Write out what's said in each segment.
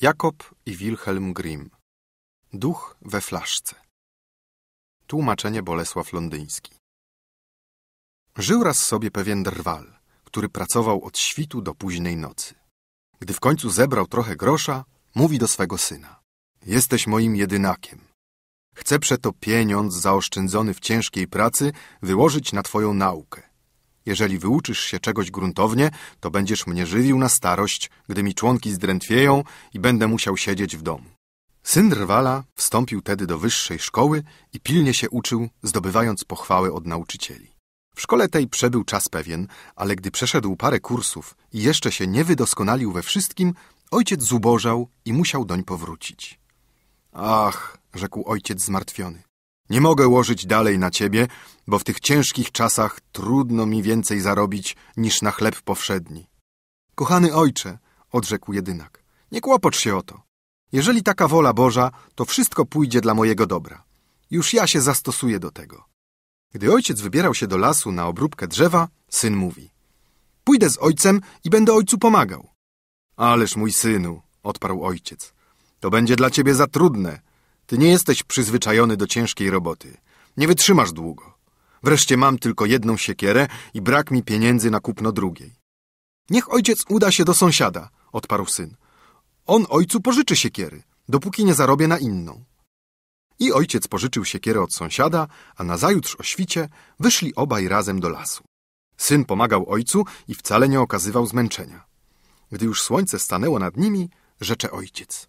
Jakob i Wilhelm Grimm. Duch we flaszce. Tłumaczenie Bolesław Londyński. Żył raz sobie pewien drwal, który pracował od świtu do późnej nocy. Gdy w końcu zebrał trochę grosza, mówi do swego syna: Jesteś moim jedynakiem. Chcę przeto pieniądz zaoszczędzony w ciężkiej pracy wyłożyć na twoją naukę. Jeżeli wyuczysz się czegoś gruntownie, to będziesz mnie żywił na starość, gdy mi członki zdrętwieją i będę musiał siedzieć w domu. Syn Rwala wstąpił tedy do wyższej szkoły i pilnie się uczył, zdobywając pochwały od nauczycieli. W szkole tej przebył czas pewien, ale gdy przeszedł parę kursów i jeszcze się nie wydoskonalił we wszystkim, ojciec zubożał i musiał doń powrócić. Ach, rzekł ojciec zmartwiony, nie mogę łożyć dalej na ciebie, bo w tych ciężkich czasach trudno mi więcej zarobić niż na chleb powszedni. Kochany ojcze, odrzekł jedynak, nie kłopocz się o to. Jeżeli taka wola Boża, to wszystko pójdzie dla mojego dobra. Już ja się zastosuję do tego. Gdy ojciec wybierał się do lasu na obróbkę drzewa, syn mówi: Pójdę z ojcem i będę ojcu pomagał. Ależ mój synu, odparł ojciec, to będzie dla ciebie za trudne, ty nie jesteś przyzwyczajony do ciężkiej roboty. Nie wytrzymasz długo. Wreszcie mam tylko jedną siekierę i brak mi pieniędzy na kupno drugiej. Niech ojciec uda się do sąsiada, odparł syn. On ojcu pożyczy siekiery, dopóki nie zarobię na inną. I ojciec pożyczył siekierę od sąsiada, a nazajutrz o świcie wyszli obaj razem do lasu. Syn pomagał ojcu i wcale nie okazywał zmęczenia. Gdy już słońce stanęło nad nimi, rzecze ojciec –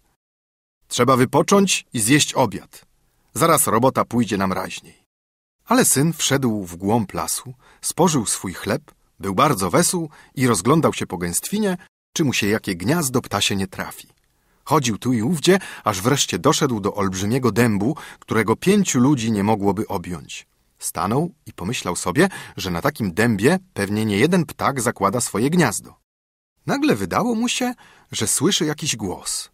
Trzeba wypocząć i zjeść obiad. Zaraz robota pójdzie nam raźniej. Ale syn wszedł w głąb lasu, spożył swój chleb, był bardzo wesół i rozglądał się po gęstwinie, czy mu się jakie gniazdo ptasie nie trafi. Chodził tu i ówdzie, aż wreszcie doszedł do olbrzymiego dębu, którego pięciu ludzi nie mogłoby objąć. Stanął i pomyślał sobie, że na takim dębie pewnie nie jeden ptak zakłada swoje gniazdo. Nagle wydało mu się, że słyszy jakiś głos.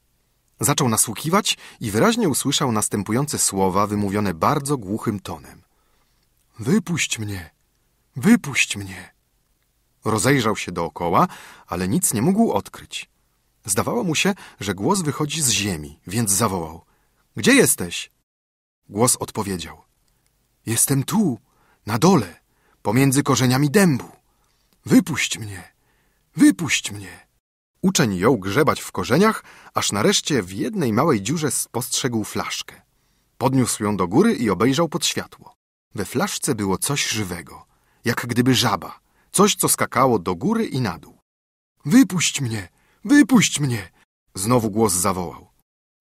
Zaczął nasłuchiwać i wyraźnie usłyszał następujące słowa wymówione bardzo głuchym tonem. Wypuść mnie! Wypuść mnie! Rozejrzał się dookoła, ale nic nie mógł odkryć. Zdawało mu się, że głos wychodzi z ziemi, więc zawołał. Gdzie jesteś? Głos odpowiedział. Jestem tu, na dole, pomiędzy korzeniami dębu. Wypuść mnie! Wypuść mnie! Uczeń jął grzebać w korzeniach, aż nareszcie w jednej małej dziurze spostrzegł flaszkę. Podniósł ją do góry i obejrzał pod światło. We flaszce było coś żywego, jak gdyby żaba, coś, co skakało do góry i na dół. Wypuść mnie! Wypuść mnie! Znowu głos zawołał.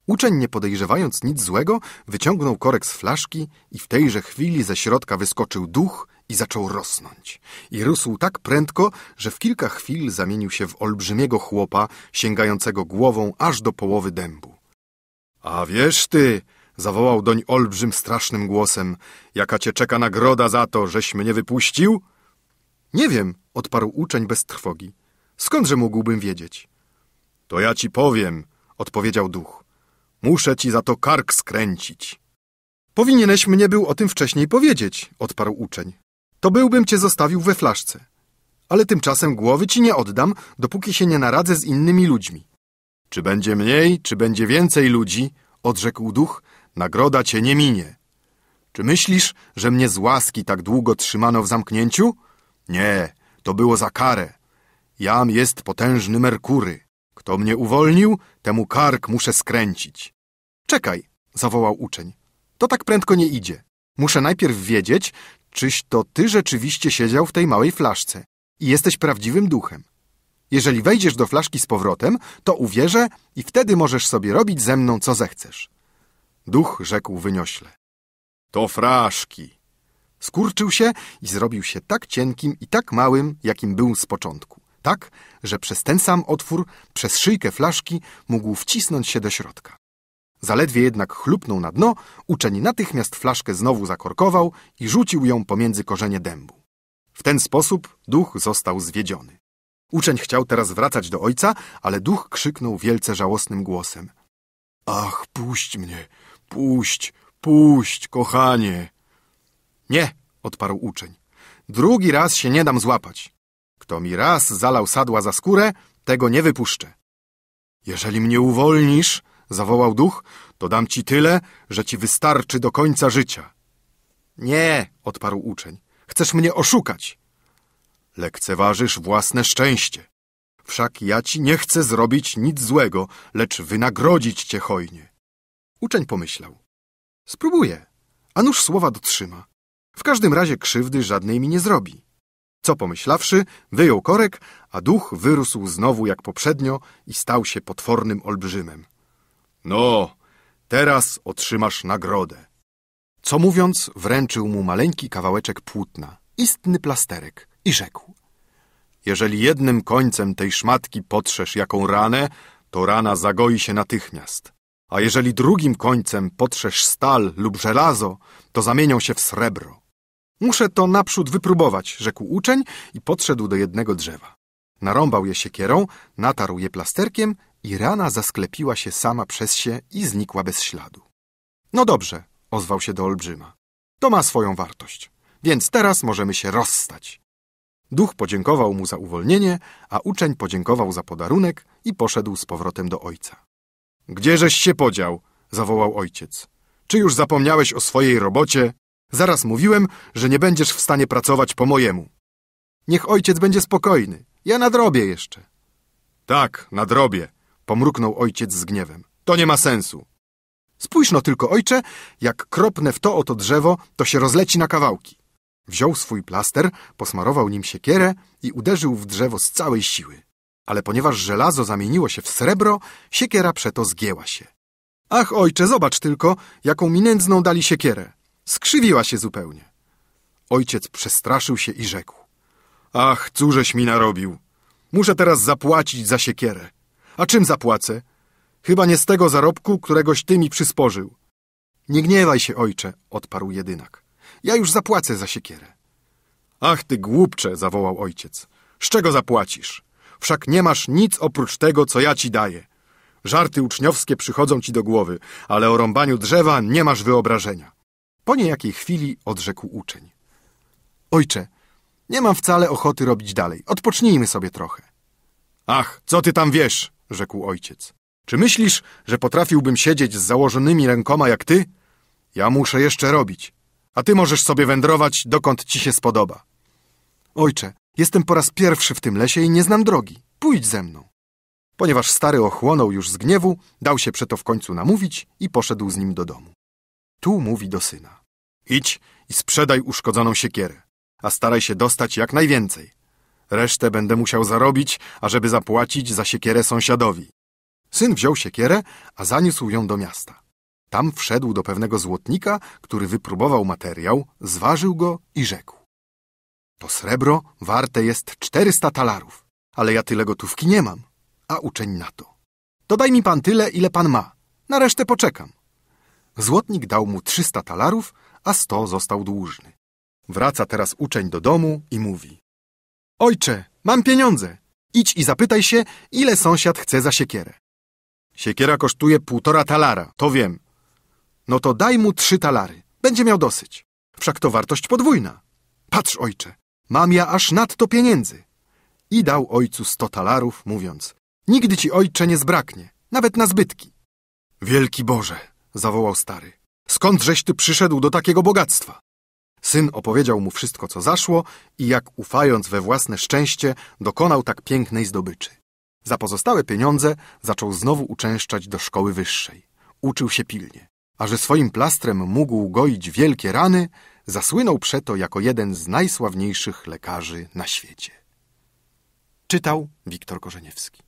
Uczeń, nie podejrzewając nic złego, wyciągnął korek z flaszki i w tejże chwili ze środka wyskoczył duch i zaczął rosnąć. I rósł tak prędko, że w kilka chwil zamienił się w olbrzymiego chłopa, sięgającego głową aż do połowy dębu. A wiesz ty, zawołał doń olbrzym strasznym głosem, jaka cię czeka nagroda za to, żeś mnie wypuścił? Nie wiem, odparł uczeń bez trwogi. Skądże mógłbym wiedzieć? To ja ci powiem, odpowiedział duch. Muszę ci za to kark skręcić. Powinieneś mnie był o tym wcześniej powiedzieć, odparł uczeń to byłbym cię zostawił we flaszce. Ale tymczasem głowy ci nie oddam, dopóki się nie naradzę z innymi ludźmi. Czy będzie mniej, czy będzie więcej ludzi, odrzekł duch, nagroda cię nie minie. Czy myślisz, że mnie z łaski tak długo trzymano w zamknięciu? Nie, to było za karę. Jam jest potężny Merkury. Kto mnie uwolnił, temu kark muszę skręcić. Czekaj, zawołał uczeń. To tak prędko nie idzie. Muszę najpierw wiedzieć, Czyś to ty rzeczywiście siedział w tej małej flaszce i jesteś prawdziwym duchem. Jeżeli wejdziesz do flaszki z powrotem, to uwierzę i wtedy możesz sobie robić ze mną, co zechcesz. Duch rzekł wyniośle. To fraszki. Skurczył się i zrobił się tak cienkim i tak małym, jakim był z początku. Tak, że przez ten sam otwór, przez szyjkę flaszki mógł wcisnąć się do środka. Zaledwie jednak chlupnął na dno, uczeń natychmiast flaszkę znowu zakorkował i rzucił ją pomiędzy korzenie dębu. W ten sposób duch został zwiedziony. Uczeń chciał teraz wracać do ojca, ale duch krzyknął wielce żałosnym głosem. Ach, puść mnie, puść, puść, kochanie. Nie, odparł uczeń. Drugi raz się nie dam złapać. Kto mi raz zalał sadła za skórę, tego nie wypuszczę. Jeżeli mnie uwolnisz, zawołał duch, to dam ci tyle, że ci wystarczy do końca życia. Nie, odparł uczeń, chcesz mnie oszukać. Lekceważysz własne szczęście. Wszak ja ci nie chcę zrobić nic złego, lecz wynagrodzić cię hojnie. Uczeń pomyślał. Spróbuję, a nuż słowa dotrzyma. W każdym razie krzywdy żadnej mi nie zrobi. Co pomyślawszy, wyjął korek, a duch wyrósł znowu jak poprzednio i stał się potwornym olbrzymem. No, teraz otrzymasz nagrodę. Co mówiąc, wręczył mu maleńki kawałeczek płótna, istny plasterek i rzekł. Jeżeli jednym końcem tej szmatki potrzesz jaką ranę, to rana zagoi się natychmiast. A jeżeli drugim końcem potrzesz stal lub żelazo, to zamienią się w srebro. Muszę to naprzód wypróbować, rzekł uczeń i podszedł do jednego drzewa. Narąbał je siekierą, natarł je plasterkiem i rana zasklepiła się sama przez się i znikła bez śladu. No dobrze, ozwał się do olbrzyma. To ma swoją wartość, więc teraz możemy się rozstać. Duch podziękował mu za uwolnienie, a uczeń podziękował za podarunek i poszedł z powrotem do ojca. Gdzieżeś się podział? zawołał ojciec. Czy już zapomniałeś o swojej robocie? Zaraz mówiłem, że nie będziesz w stanie pracować po mojemu. Niech ojciec będzie spokojny. Ja nadrobię jeszcze. Tak, nadrobię, pomruknął ojciec z gniewem. To nie ma sensu. Spójrz no tylko, ojcze, jak kropnę w to oto drzewo, to się rozleci na kawałki. Wziął swój plaster, posmarował nim siekierę i uderzył w drzewo z całej siły. Ale ponieważ żelazo zamieniło się w srebro, siekiera przeto zgięła się. Ach, ojcze, zobacz tylko, jaką mi nędzną dali siekierę. Skrzywiła się zupełnie. Ojciec przestraszył się i rzekł. Ach, cóżeś mi narobił. Muszę teraz zapłacić za siekierę. A czym zapłacę? Chyba nie z tego zarobku, któregoś ty mi przysporzył. Nie gniewaj się, ojcze, odparł jedynak. Ja już zapłacę za siekierę. Ach, ty głupcze, zawołał ojciec. Z czego zapłacisz? Wszak nie masz nic oprócz tego, co ja ci daję. Żarty uczniowskie przychodzą ci do głowy, ale o rąbaniu drzewa nie masz wyobrażenia. Po niejakiej chwili odrzekł uczeń. Ojcze, nie mam wcale ochoty robić dalej. Odpocznijmy sobie trochę. Ach, co ty tam wiesz? rzekł ojciec. Czy myślisz, że potrafiłbym siedzieć z założonymi rękoma jak ty? Ja muszę jeszcze robić, a ty możesz sobie wędrować, dokąd ci się spodoba. Ojcze, jestem po raz pierwszy w tym lesie i nie znam drogi. Pójdź ze mną. Ponieważ stary ochłonął już z gniewu, dał się przeto w końcu namówić i poszedł z nim do domu. Tu mówi do syna. Idź i sprzedaj uszkodzoną siekierę, a staraj się dostać jak najwięcej, Resztę będę musiał zarobić, ażeby zapłacić za siekierę sąsiadowi. Syn wziął siekierę, a zaniósł ją do miasta. Tam wszedł do pewnego złotnika, który wypróbował materiał, zważył go i rzekł. To srebro warte jest 400 talarów, ale ja tyle gotówki nie mam. A uczeń na to. Dodaj mi pan tyle, ile pan ma. Na resztę poczekam. Złotnik dał mu 300 talarów, a sto został dłużny. Wraca teraz uczeń do domu i mówi. Ojcze, mam pieniądze. Idź i zapytaj się, ile sąsiad chce za siekierę. Siekiera kosztuje półtora talara, to wiem. No to daj mu trzy talary. Będzie miał dosyć. Wszak to wartość podwójna. Patrz, ojcze, mam ja aż nadto pieniędzy. I dał ojcu sto talarów, mówiąc, nigdy ci, ojcze, nie zbraknie, nawet na zbytki. Wielki Boże, zawołał stary, skądżeś ty przyszedł do takiego bogactwa? Syn opowiedział mu wszystko, co zaszło i jak ufając we własne szczęście, dokonał tak pięknej zdobyczy. Za pozostałe pieniądze zaczął znowu uczęszczać do szkoły wyższej. Uczył się pilnie. A że swoim plastrem mógł goić wielkie rany, zasłynął przeto jako jeden z najsławniejszych lekarzy na świecie. Czytał Wiktor Korzeniewski.